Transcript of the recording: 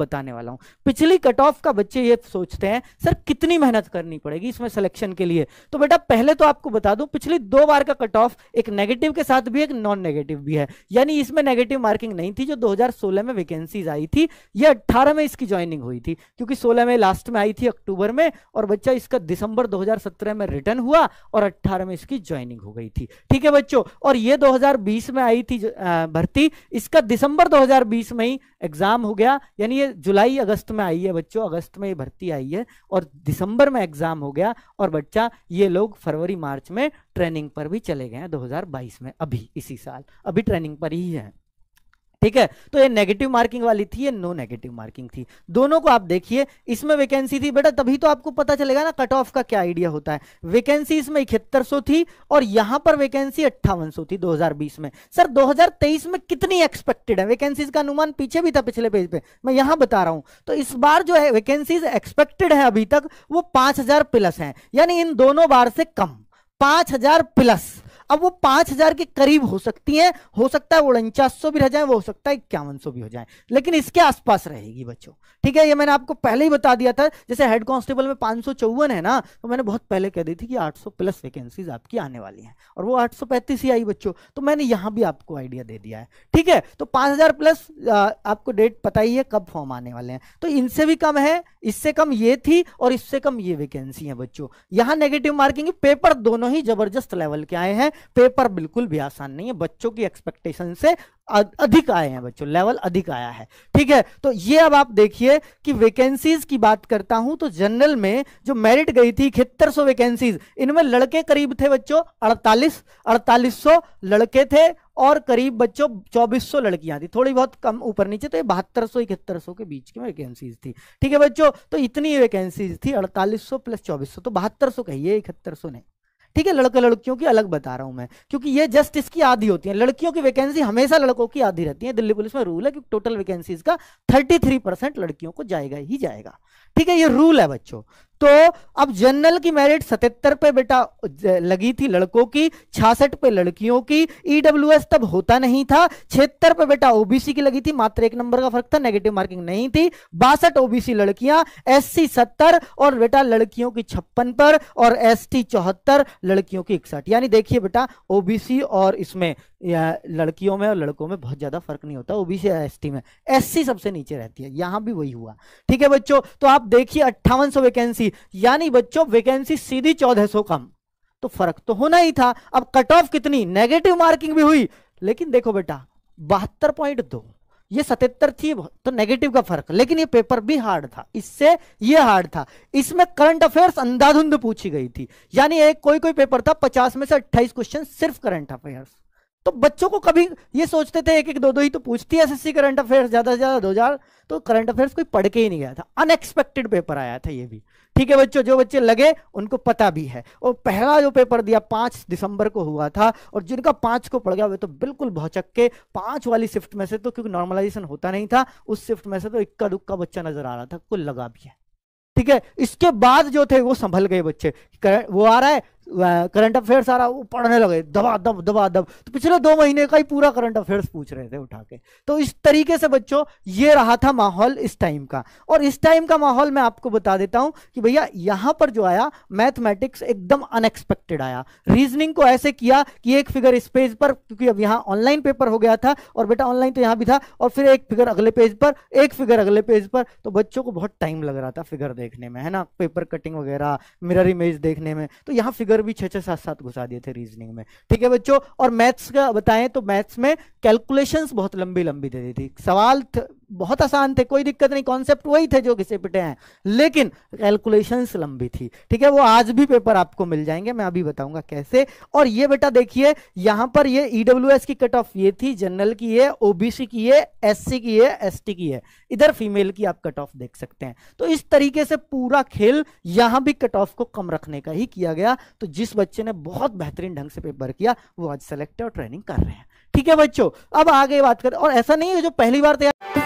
बताने वाला हूं पिछली कट ऑफ का बच्चे ये सोचते हैं सर कितनी मेहनत करनी पड़ेगी इसमें सिलेक्शन के लिए तो बेटा पहले तो आपको बता दूं पिछली दो बार का कट ऑफ एक नेगेटिव के साथ भी एक नॉन नेगेटिव भी है यानी इसमें नेगेटिव मार्किंग नहीं थी जो 2016 में वैकेंसीज आई थी यह 18 में इसकी ज्वाइनिंग हुई थी क्योंकि सोलह में लास्ट में आई थी अक्टूबर में और बच्चा इसका दिसंबर दो में रिटर्न हुआ और अट्ठारह में इसकी ज्वाइनिंग हो गई थी ठीक है बच्चों और ये 2020 में आई थी भर्ती इसका दिसंबर 2020 में ही एग्जाम हो गया यानी ये जुलाई अगस्त में आई है बच्चों अगस्त में ये भर्ती आई है और दिसंबर में एग्जाम हो गया और बच्चा ये लोग फरवरी मार्च में ट्रेनिंग पर भी चले गए हैं 2022 में अभी इसी साल अभी ट्रेनिंग पर ही है ठीक है तो ये नेगेटिव मार्किंग वाली थी ये नो नेगेटिव मार्किंग थी दोनों को आप देखिए इसमें वैकेंसी थी बेटा तभी तो आपको पता चलेगा ना कट ऑफ का क्या आइडिया होता है वैकेंसी इसमें इकहत्तर थी और यहां पर वैकेंसी अट्ठावन थी 2020 में सर 2023 में कितनी एक्सपेक्टेड है वैकेंसीज का अनुमान पीछे भी था पिछले पेज पे मैं यहां बता रहा हूं तो इस बार जो है वैकेंसीज एक्सपेक्टेड है अभी तक वो पांच प्लस है यानी इन दोनों बार से कम पांच प्लस अब वो पांच हजार के करीब हो सकती है हो सकता है उनचास सौ भी रह जाए वो हो सकता है इक्यावन सौ भी हो जाए लेकिन इसके आसपास रहेगी बच्चों ठीक है ये मैंने आपको पहले ही बता दिया था जैसे हेड कांस्टेबल में पांच सौ चौवन है ना तो मैंने बहुत पहले कह दी थी कि आठ सौ प्लस वैकेंसीज आपकी आने वाली है और वो पैंतीस ही आई बच्चों तो मैंने यहां भी आपको आइडिया दे दिया है ठीक है तो हजार प्लस आपको डेट पता ही है कब फॉर्म आने वाले हैं तो इनसे भी कम है इससे कम ये थी और इससे कम ये वैकेंसी है बच्चों यहां नेगेटिव मार्किंग पेपर दोनों ही जबरदस्त लेवल के आए हैं पेपर बिल्कुल भी आसान नहीं है बच्चों की एक्सपेक्टेशन से अधिक आए हैं बच्चों लेवल अधिक आया है ठीक है तो ये अब आप देखिए कि वैकेंसीज की बात करता हूं तो जनरल में जो मेरिट गई थी इकहत्तर वैकेंसीज इनमें लड़के करीब थे बच्चों अड़तालीस अड़तालीस लड़के थे और करीब बच्चों 2400 लड़कियां थी थोड़ी बहुत कम ऊपर नीचे तो ये बहत्तर सौ इकहत्तर सौ के बीच की वैकेंसीज थी ठीक है बच्चों तो इतनी वैकेंसीज थी 4800 प्लस 2400 तो बहत्तर सौ कहिए इकहत्तर सौ नहीं ठीक है लड़का लड़कियों की अलग बता रहा हूं मैं क्योंकि ये जस्ट इसकी आधी होती है लड़कियों की वैकेंसी हमेशा लड़कों की आधी रहती है दिल्ली पुलिस में रूल है क्योंकि टोटल वैकेंसीज का थर्टी लड़कियों को जाएगा ही जाएगा ठीक है ये रूल है बच्चों तो अब जनरल की मेरिट सतहत्तर पे बेटा लगी थी लड़कों की छियासठ पे लड़कियों की ईडब्ल्यू e तब होता नहीं था छिहत्तर पे बेटा ओबीसी की लगी थी मात्र एक नंबर का फर्क था नेगेटिव मार्किंग नहीं थी बासठ ओबीसी लड़कियां एससी सत्तर और बेटा लड़कियों की छप्पन पर और एसटी टी लड़कियों की इकसठ यानी देखिए बेटा ओबीसी और इसमें या लड़कियों में और लड़कों में बहुत ज्यादा फर्क नहीं होता ओबीसी एस टी में एस सबसे नीचे रहती है यहां भी वही हुआ ठीक है बच्चों तो आप देखिए अट्ठावन वैकेंसी यानी बच्चों वैकेंसी सीधी चौदह कम तो फर्क तो होना ही था अब कट ऑफ कितनी नेगेटिव मार्किंग भी हुई लेकिन देखो बेटा बहत्तर पॉइंट दो ये सतहत्तर थी तो नेगेटिव का फर्क लेकिन ये पेपर भी हार्ड था इससे ये हार्ड था इसमें करंट अफेयर्स अंधाधुंध पूछी गई थी यानी एक कोई कोई पेपर था पचास में से अट्ठाईस क्वेश्चन सिर्फ करंट अफेयर्स तो बच्चों को कभी ये सोचते थे एक एक दो दो ही तो पूछती है एस करंट अफेयर्स ज्यादा से ज्यादा दो हजार तो करंट अफेयर्स कोई पढ़ के ही नहीं गया था अनएक्सपेक्टेड पेपर आया था ये भी ठीक है बच्चों जो बच्चे लगे उनको पता भी है और पहला जो पेपर दिया पांच दिसंबर को हुआ था और जिनका पांच को पड़ गया वे तो बिल्कुल भौचक के पांच वाली शिफ्ट में से तो क्योंकि नॉर्मलाइजेशन होता नहीं था उस शिफ्ट में से तो इक्का दुक्का बच्चा नजर आ रहा था कुल लगा भी है ठीक है इसके बाद जो थे वो संभल गए बच्चे वो आ रहा है करंट अफेयर सारा वो पढ़ने लगे दबा दब दबा दब तो पिछले दो महीने का ही पूरा करंट अफेयर्स पूछ रहे थे उठा के तो इस तरीके से बच्चों ये रहा था माहौल इस टाइम का और इस टाइम का माहौल मैं आपको बता देता हूं कि भैया यहां पर जो आया मैथमेटिक्स एकदम अनएक्सपेक्टेड आया रीजनिंग को ऐसे किया कि एक फिगर इस पेज पर क्योंकि अब यहां ऑनलाइन पेपर हो गया था और बेटा ऑनलाइन तो यहां भी था और फिर एक फिगर अगले पेज पर एक फिगर अगले पेज पर तो बच्चों को बहुत टाइम लग रहा था फिगर देखने में है ना पेपर कटिंग वगैरह मिरर इमेज देखने में तो यहां फिगर चैप्टर भी छः सात सात घुसा दिए थे रीजनिंग में ठीक है बच्चों और मैथ्स का बताएं तो मैथ्स में कैलकुलेशंस बहुत लंबी लंबी दे दी थी सवाल बहुत आसान थे कोई दिक्कत नहीं कॉन्सेप्ट वही थे जो घिसे पिटे हैं लेकिन कैलकुलेशन लंबी थी ठीक है वो आज भी पेपर आपको मिल जाएंगे मैं अभी बताऊंगा कैसे और ये बेटा देखिए यहां पर ये ईडब्ल्यू e की कट ऑफ ये थी जनरल की है ओबीसी की है एस की है एस की है इधर फीमेल की आप कट ऑफ देख सकते हैं तो इस तरीके से पूरा खेल यहां भी कट ऑफ को कम रखने का ही किया गया तो जिस बच्चे ने बहुत बेहतरीन ढंग से पेपर किया वो आज सेलेक्ट और ट्रेनिंग कर रहे हैं ठीक है बच्चों अब आगे बात करें और ऐसा नहीं है जो पहली बार तैयार